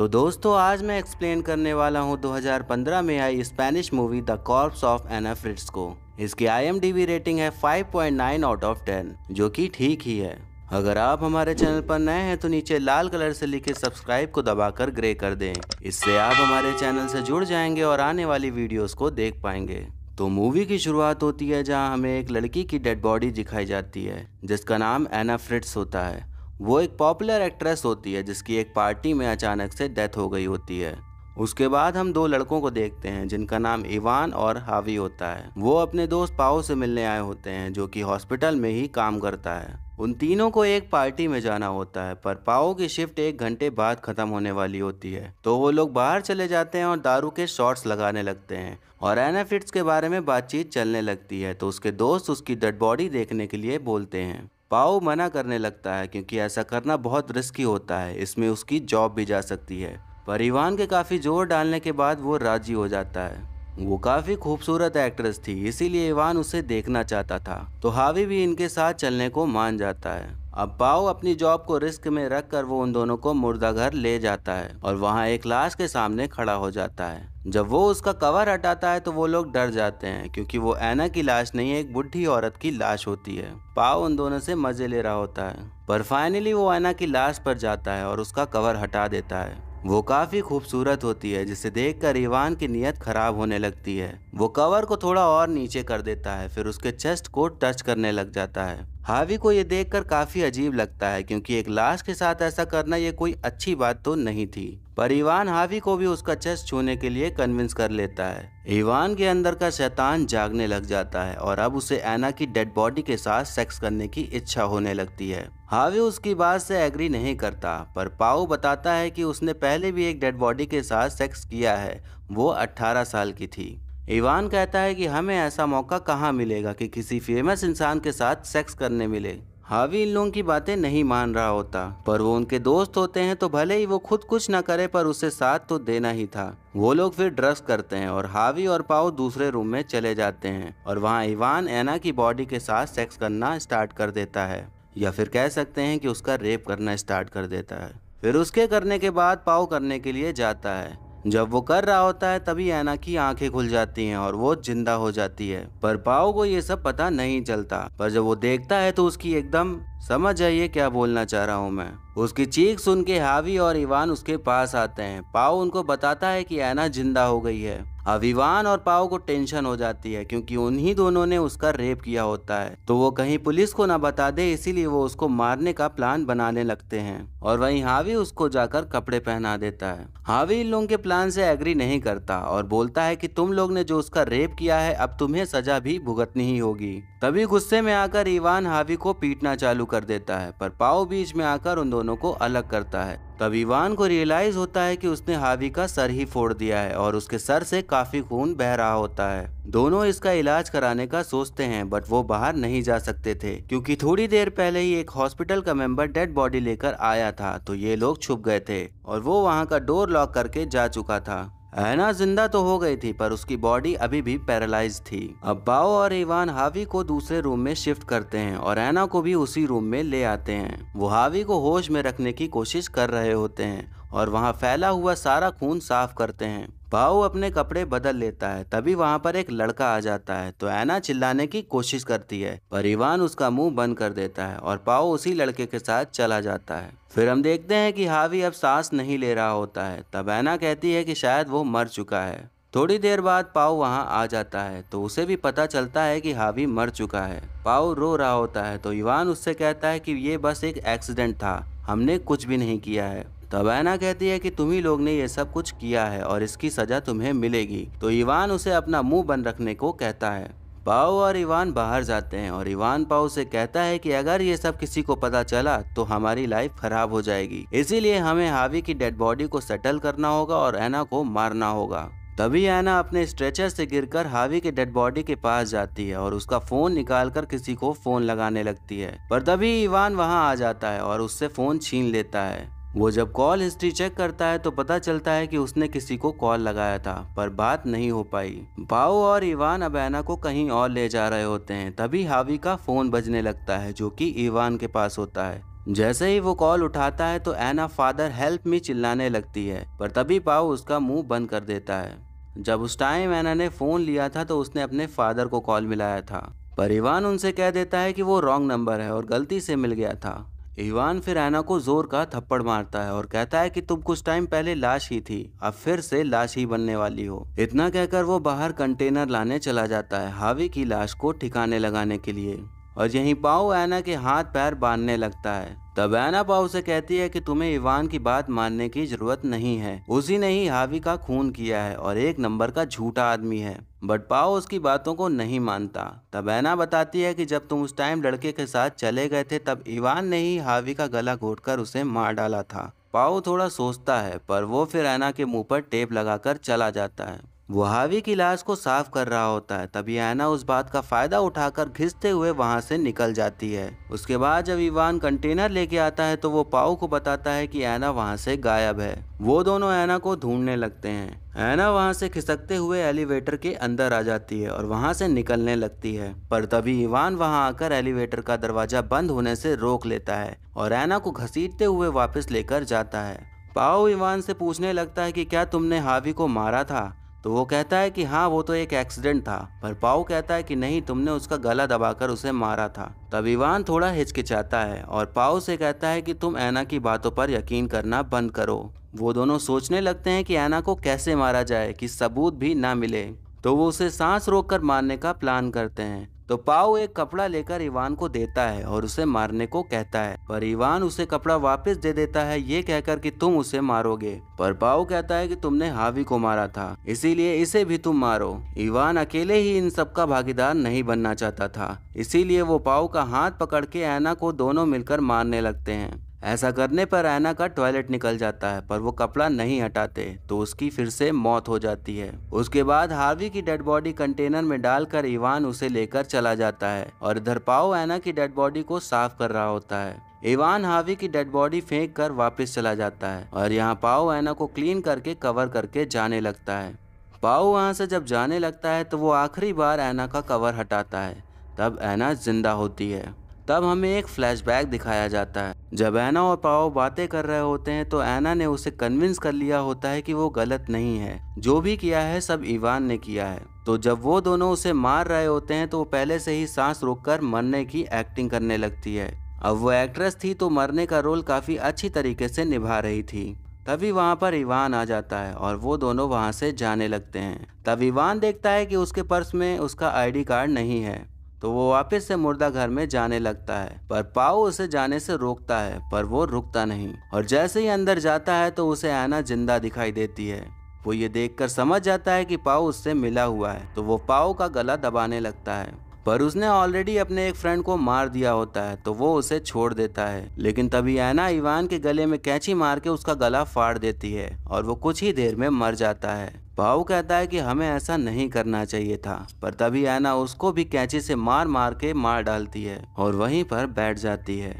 तो दोस्तों आज मैं एक्सप्लेन करने वाला हूं 2015 में आई Spanish movie the corpse of Anna Fritz को इसकी आई रेटिंग है 5.9 आउट ऑफ 10 जो कि ठीक ही है अगर आप हमारे चैनल पर नए हैं तो नीचे लाल कलर से लिखे सब्सक्राइब को दबाकर ग्रे कर दें इससे आप हमारे चैनल से जुड़ जाएंगे और आने वाली वीडियोस को देख पाएंगे तो मूवी की शुरुआत होती है जहां हमें एक लड़की की डेड बॉडी दिखाई जाती है जिसका नाम एना फ्रिट्स होता है वो एक पॉपुलर एक्ट्रेस होती है जिसकी एक पार्टी में अचानक से डेथ हो गई होती है उसके बाद हम दो लड़कों को देखते हैं जिनका नाम इवान और हावी होता है वो अपने दोस्त पाओ से मिलने आए होते हैं जो कि हॉस्पिटल में ही काम करता है उन तीनों को एक पार्टी में जाना होता है पर पाओ की शिफ्ट एक घंटे बाद खत्म होने वाली होती है तो वो लोग बाहर चले जाते हैं और दारू के शॉर्ट्स लगाने लगते हैं और एनाफिट्स के बारे में बातचीत चलने लगती है तो उसके दोस्त उसकी डेड बॉडी देखने के लिए बोलते हैं पाओ मना करने लगता है क्योंकि ऐसा करना बहुत रिस्की होता है इसमें उसकी जॉब भी जा सकती है परिवान के काफ़ी जोर डालने के बाद वो राजी हो जाता है वो काफ़ी खूबसूरत एक्ट्रेस थी इसीलिए इवान उसे देखना चाहता था तो हावी भी इनके साथ चलने को मान जाता है अब पाओ अपनी जॉब को रिस्क में रख कर वो उन दोनों को मुर्दा घर ले जाता है और वहाँ एक लाश के सामने खड़ा हो जाता है जब वो उसका कवर हटाता है तो वो लोग डर जाते हैं क्योंकि वो ऐना की लाश नहीं एक बुढ़ी औरत की लाश होती है पाओ उन दोनों से मजे ले रहा होता है पर फाइनली वो ऐना की लाश पर जाता है और उसका कवर हटा देता है वो काफ़ी खूबसूरत होती है जिसे देखकर ईवान की नीयत खराब होने लगती है वो कवर को थोड़ा और नीचे कर देता है फिर उसके चेस्ट को टच करने लग जाता है हावी को ये देखकर काफी अजीब लगता है क्योंकि एक लाश के साथ ऐसा करना ये कोई अच्छी बात तो नहीं थी पर इवान हावी को भी उसका चेस्ट छूने के लिए कन्विंस कर लेता है ईवान के अंदर का शैतान जागने लग जाता है और अब उसे एना की डेड बॉडी के साथ सेक्स करने की इच्छा होने लगती है हावी उसकी बात से एग्री नहीं करता पर पाओ बताता है कि उसने पहले भी एक डेड बॉडी के साथ सेक्स किया है वो 18 साल की थी ईवान कहता है कि हमें ऐसा मौका कहाँ मिलेगा कि किसी फेमस इंसान के साथ सेक्स करने मिले हावी इन लोगों की बातें नहीं मान रहा होता पर वो उनके दोस्त होते हैं तो भले ही वो खुद कुछ ना करे पर उसे साथ तो देना ही था वो लोग फिर ड्रग्स करते हैं और हावी और पाओ दूसरे रूम में चले जाते हैं और वहाँ इवान एना की बॉडी के साथ सेक्स करना स्टार्ट कर देता है या फिर कह सकते हैं कि उसका रेप करना स्टार्ट कर देता है फिर उसके करने के बाद पाओ करने के लिए जाता है जब वो कर रहा होता है तभी ऐना की आंखें खुल जाती हैं और वो जिंदा हो जाती है पर पाओ को ये सब पता नहीं चलता पर जब वो देखता है तो उसकी एकदम समझ आइए क्या बोलना चाह रहा हूँ मैं उसकी चीख सुन के हावी और इवान उसके पास आते हैं पाओ उनको बताता है कि ऐना जिंदा हो गई है अविवान और पाओ को टेंशन हो जाती है क्योंकि उन्हीं दोनों ने उसका रेप किया होता है तो वो कहीं पुलिस को ना बता दे इसीलिए वो उसको मारने का प्लान बनाने लगते हैं और वहीं हावी उसको जाकर कपड़े पहना देता है हावी इन लोगों के प्लान से एग्री नहीं करता और बोलता है कि तुम लोग ने जो उसका रेप किया है अब तुम्हें सजा भी भुगतनी ही होगी तभी गुस्से में आकर ईवान हावी को पीटना चालू कर देता है पर पाओ बीच में आकर उन दोनों को अलग करता है तब इवान को रियलाइज होता है कि उसने हावी का सर ही फोड़ दिया है और उसके सर से काफी खून बह रहा होता है दोनों इसका इलाज कराने का सोचते हैं बट वो बाहर नहीं जा सकते थे क्योंकि थोड़ी देर पहले ही एक हॉस्पिटल का मेंबर डेड बॉडी लेकर आया था तो ये लोग छुप गए थे और वो वहाँ का डोर लॉक करके जा चुका था ऐना जिंदा तो हो गई थी पर उसकी बॉडी अभी भी पैरालाइज थी अब बाओ और इवान हावी को दूसरे रूम में शिफ्ट करते हैं और ऐना को भी उसी रूम में ले आते हैं वो हावी को होश में रखने की कोशिश कर रहे होते हैं और वहाँ फैला हुआ सारा खून साफ करते हैं पाओ अपने कपड़े बदल लेता है तभी वहाँ पर एक लड़का आ जाता है तो ऐना चिल्लाने की कोशिश करती है पर इवान उसका मुंह बंद कर देता है और पाओ उसी लड़के के साथ चला जाता है फिर हम देखते हैं कि हावी अब सांस नहीं ले रहा होता है तब ऐना कहती है कि शायद वो मर चुका है थोड़ी देर बाद पाओ वहाँ आ जाता है तो उसे भी पता चलता है कि हावी मर चुका है पाओ रो रहा होता है तो इवान उससे कहता है कि ये बस एक एक्सीडेंट था हमने कुछ भी नहीं किया है तब ऐना कहती है कि तुम ही लोग ने ये सब कुछ किया है और इसकी सजा तुम्हें मिलेगी तो इवान उसे अपना मुंह बंद रखने को कहता है पाओ और इवान बाहर जाते हैं और इवान पाओ से कहता है कि अगर ये सब किसी को पता चला तो हमारी लाइफ खराब हो जाएगी इसीलिए हमें हावी की डेड बॉडी को सेटल करना होगा और ऐना को मारना होगा तभी ऐना अपने स्ट्रेचर से गिरकर हावी के डेड बॉडी के पास जाती है और उसका फोन निकालकर किसी को फोन लगाने लगती है पर तभी इवान वहां आ जाता है और उससे फोन छीन लेता है वो जब कॉल हिस्ट्री चेक करता है तो पता चलता है कि उसने किसी को कॉल लगाया था पर बात नहीं हो पाई बाओ और इवान अबैना को कहीं और ले जा रहे होते हैं तभी हावी का फोन बजने लगता है जो कि इवान के पास होता है जैसे ही वो कॉल उठाता है तो एना फादर हेल्प मी चिल्लाने लगती है पर तभी पाओ उसका मुंह बंद कर देता है जब उस टाइम एना ने फोन लिया था तो उसने अपने फादर को कॉल मिलाया था पर इवान उनसे कह देता है कि वो रॉन्ग नंबर है और गलती से मिल गया था इवान फिर ऐना को जोर का थप्पड़ मारता है और कहता है कि तुम कुछ टाइम पहले लाश ही थी अब फिर से लाश ही बनने वाली हो इतना कहकर वो बाहर कंटेनर लाने चला जाता है हावी की लाश को ठिकाने लगाने के लिए और यहीं पाओ ऐना के हाथ पैर बांधने लगता है तब ऐना पाओ से कहती है कि तुम्हें इवान की बात मानने की जरूरत नहीं है उसी ने ही हावी का खून किया है और एक नंबर का झूठा आदमी है बट पाओ उसकी बातों को नहीं मानता तब ऐना बताती है कि जब तुम उस टाइम लड़के के साथ चले गए थे तब इवान ने ही हावी का गला घोट उसे मार डाला था पाओ थोड़ा सोचता है पर वो फिर ऐना के मुंह पर टेप लगाकर चला जाता है वहावी की लाश को साफ कर रहा होता है तभी ऐना उस बात का फायदा उठाकर घिसते हुए वहां से निकल जाती है उसके बाद जब इवान कंटेनर लेके आता है तो वो पाओ को बताता है कि ऐना वहां से गायब है वो दोनों ऐना को ढूंढने लगते हैं ऐना वहां से खिसकते हुए एलिवेटर के अंदर आ जाती है और वहां से निकलने लगती है पर तभी इवान वहां आकर एलिवेटर का दरवाजा बंद होने से रोक लेता है और ऐना को घसीटते हुए वापस लेकर जाता है पाओ इवान से पूछने लगता है कि क्या तुमने हावी को मारा था तो वो कहता है कि हाँ वो तो एक एक्सीडेंट था पर पाओ कहता है कि नहीं तुमने उसका गला दबाकर उसे मारा था तब इवान थोड़ा हिचकिचाता है और पाओ से कहता है कि तुम ऐना की बातों पर यकीन करना बंद करो वो दोनों सोचने लगते हैं कि ऐना को कैसे मारा जाए कि सबूत भी ना मिले तो वो उसे सांस रोककर मारने का प्लान करते हैं तो पाओ एक कपड़ा लेकर इवान को देता है और उसे मारने को कहता है पर इवान उसे कपड़ा वापस दे देता है ये कहकर कि तुम उसे मारोगे पर पाओ कहता है कि तुमने हावी को मारा था इसीलिए इसे भी तुम मारो इवान अकेले ही इन सब का भागीदार नहीं बनना चाहता था इसीलिए वो पाओ का हाथ पकड़ के ऐना को दोनों मिलकर मारने लगते हैं ऐसा करने पर ऐना का टॉयलेट निकल जाता है पर वो कपड़ा नहीं हटाते तो उसकी फिर से मौत हो जाती है उसके बाद हार्वी की डेड बॉडी कंटेनर में डालकर इवान उसे लेकर चला जाता है और इधर पाओ ऐना की डेड बॉडी को साफ कर रहा होता है इवान हावी की डेड बॉडी फेंक कर वापस चला जाता है और यहाँ पाओ ऐना को क्लीन करके कवर करके जाने लगता है पाओ वहाँ से जब जाने लगता है तो वो आखिरी बार ऐना का कवर हटाता है तब ऐना जिंदा होती है तब हमें एक फ्लैशबैक दिखाया जाता है जब ऐना और पाओ बातें कर रहे होते हैं तो ऐना ने उसे कन्विंस कर लिया होता है कि वो गलत नहीं है जो भी किया है सब इवान ने किया है तो जब वो दोनों उसे मार रहे होते हैं तो वो पहले से ही सांस रोककर मरने की एक्टिंग करने लगती है अब वो एक्ट्रेस थी तो मरने का रोल काफी अच्छी तरीके से निभा रही थी तभी वहाँ पर इवान आ जाता है और वो दोनों वहाँ से जाने लगते हैं तब इवान देखता है कि उसके पर्स में उसका आईडी कार्ड नहीं है तो वो वापस से मुर्दा घर में जाने लगता है पर पाओ उसे जाने से रोकता है पर वो रुकता नहीं और जैसे ही अंदर जाता है तो उसे आना जिंदा दिखाई देती है वो ये देखकर समझ जाता है कि पाओ उससे मिला हुआ है तो वो पाओ का गला दबाने लगता है पर उसने ऑलरेडी अपने एक फ्रेंड को मार दिया होता है तो वो उसे छोड़ देता है लेकिन तभी ऐना इवान के गले में कैंची मार के उसका गला फाड़ देती है और वो कुछ ही देर में मर जाता है भाऊ कहता है कि हमें ऐसा नहीं करना चाहिए था पर तभी ऐना उसको भी कैंची से मार मार के मार डालती है और वहीं पर बैठ जाती है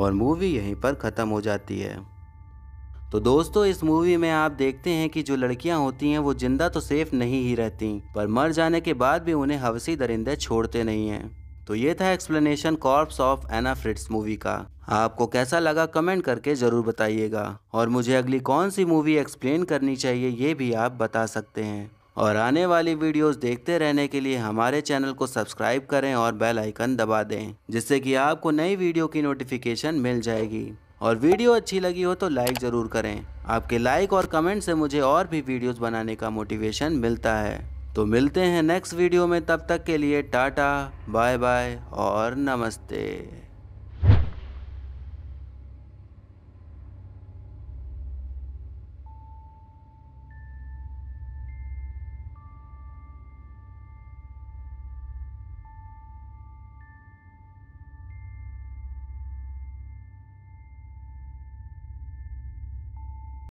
और मूवी यहीं पर ख़त्म हो जाती है तो दोस्तों इस मूवी में आप देखते हैं कि जो लड़कियां होती हैं वो जिंदा तो सेफ नहीं ही रहती पर मर जाने के बाद भी उन्हें हवसी दरिंदे छोड़ते नहीं हैं तो ये था explanation corpse of Anna Fritz movie का आपको कैसा लगा कमेंट करके ज़रूर बताइएगा और मुझे अगली कौन सी मूवी एक्सप्लेन करनी चाहिए ये भी आप बता सकते हैं और आने वाली वीडियोस देखते रहने के लिए हमारे चैनल को सब्सक्राइब करें और बेल आइकन दबा दें जिससे कि आपको नई वीडियो की नोटिफिकेशन मिल जाएगी और वीडियो अच्छी लगी हो तो लाइक ज़रूर करें आपके लाइक और कमेंट से मुझे और भी वीडियोस बनाने का मोटिवेशन मिलता है तो मिलते हैं नेक्स्ट वीडियो में तब तक के लिए टाटा बाय बाय और नमस्ते